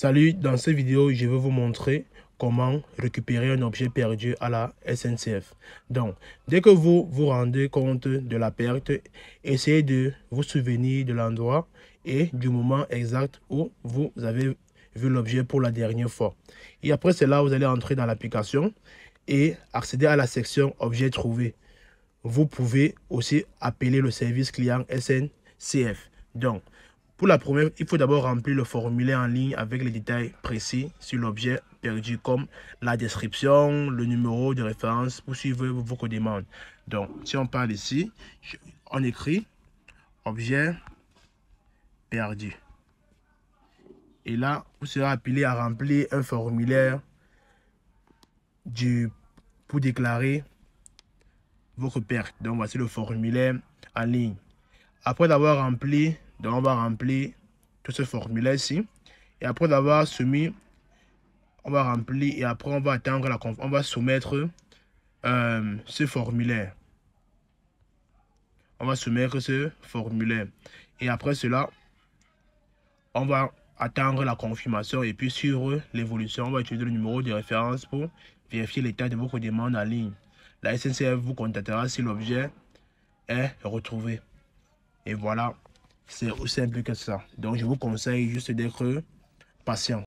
Salut, dans cette vidéo, je vais vous montrer comment récupérer un objet perdu à la SNCF. Donc, dès que vous vous rendez compte de la perte, essayez de vous souvenir de l'endroit et du moment exact où vous avez vu l'objet pour la dernière fois. Et après cela, vous allez entrer dans l'application et accéder à la section Objet trouvé. Vous pouvez aussi appeler le service client SNCF. Donc, pour la première, il faut d'abord remplir le formulaire en ligne avec les détails précis sur l'objet perdu comme la description, le numéro de référence pour suivre vos demandes. Donc, si on parle ici, on écrit objet perdu. Et là, vous serez appelé à remplir un formulaire du, pour déclarer votre perte. Donc, voici le formulaire en ligne. Après avoir rempli donc, on va remplir tout ce formulaire ici. Et après avoir soumis, on va remplir et après, on va attendre la on va soumettre euh, ce formulaire. On va soumettre ce formulaire. Et après cela, on va attendre la confirmation et puis sur l'évolution. On va utiliser le numéro de référence pour vérifier l'état de vos demandes en ligne. La SNCF vous contactera si l'objet est retrouvé. Et voilà, c'est aussi simple que ça. Donc, je vous conseille juste d'être patient.